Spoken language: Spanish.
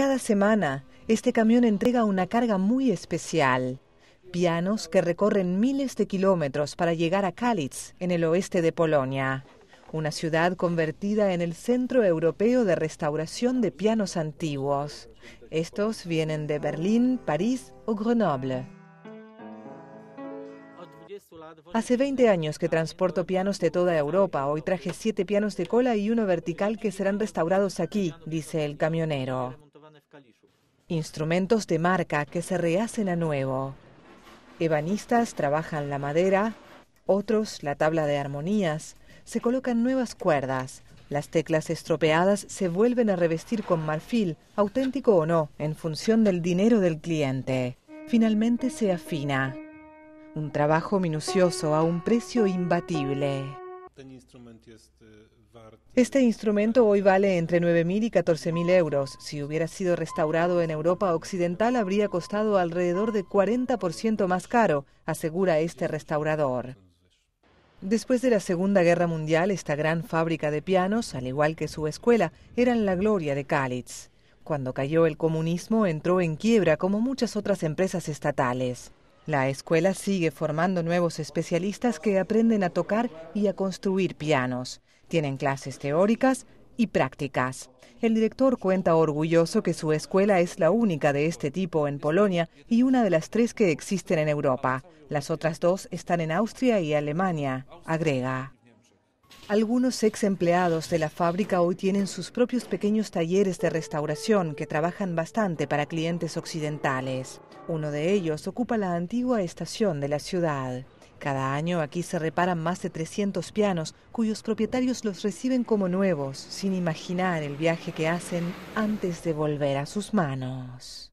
Cada semana, este camión entrega una carga muy especial. Pianos que recorren miles de kilómetros para llegar a Kalitz, en el oeste de Polonia, una ciudad convertida en el centro europeo de restauración de pianos antiguos. Estos vienen de Berlín, París o Grenoble. Hace 20 años que transporto pianos de toda Europa. Hoy traje siete pianos de cola y uno vertical que serán restaurados aquí, dice el camionero. Instrumentos de marca que se rehacen a nuevo. Ebanistas trabajan la madera, otros la tabla de armonías, se colocan nuevas cuerdas, las teclas estropeadas se vuelven a revestir con marfil, auténtico o no, en función del dinero del cliente. Finalmente se afina. Un trabajo minucioso a un precio imbatible. Este, este, este instrumento hoy vale entre 9.000 y 14.000 euros. Si hubiera sido restaurado en Europa Occidental, habría costado alrededor de 40% más caro, asegura este restaurador. Después de la Segunda Guerra Mundial, esta gran fábrica de pianos, al igual que su escuela, eran la gloria de Kalitz. Cuando cayó el comunismo, entró en quiebra como muchas otras empresas estatales. La escuela sigue formando nuevos especialistas que aprenden a tocar y a construir pianos. Tienen clases teóricas y prácticas. El director cuenta orgulloso que su escuela es la única de este tipo en Polonia y una de las tres que existen en Europa. Las otras dos están en Austria y Alemania, agrega. Algunos ex empleados de la fábrica hoy tienen sus propios pequeños talleres de restauración que trabajan bastante para clientes occidentales. Uno de ellos ocupa la antigua estación de la ciudad. Cada año aquí se reparan más de 300 pianos cuyos propietarios los reciben como nuevos, sin imaginar el viaje que hacen antes de volver a sus manos.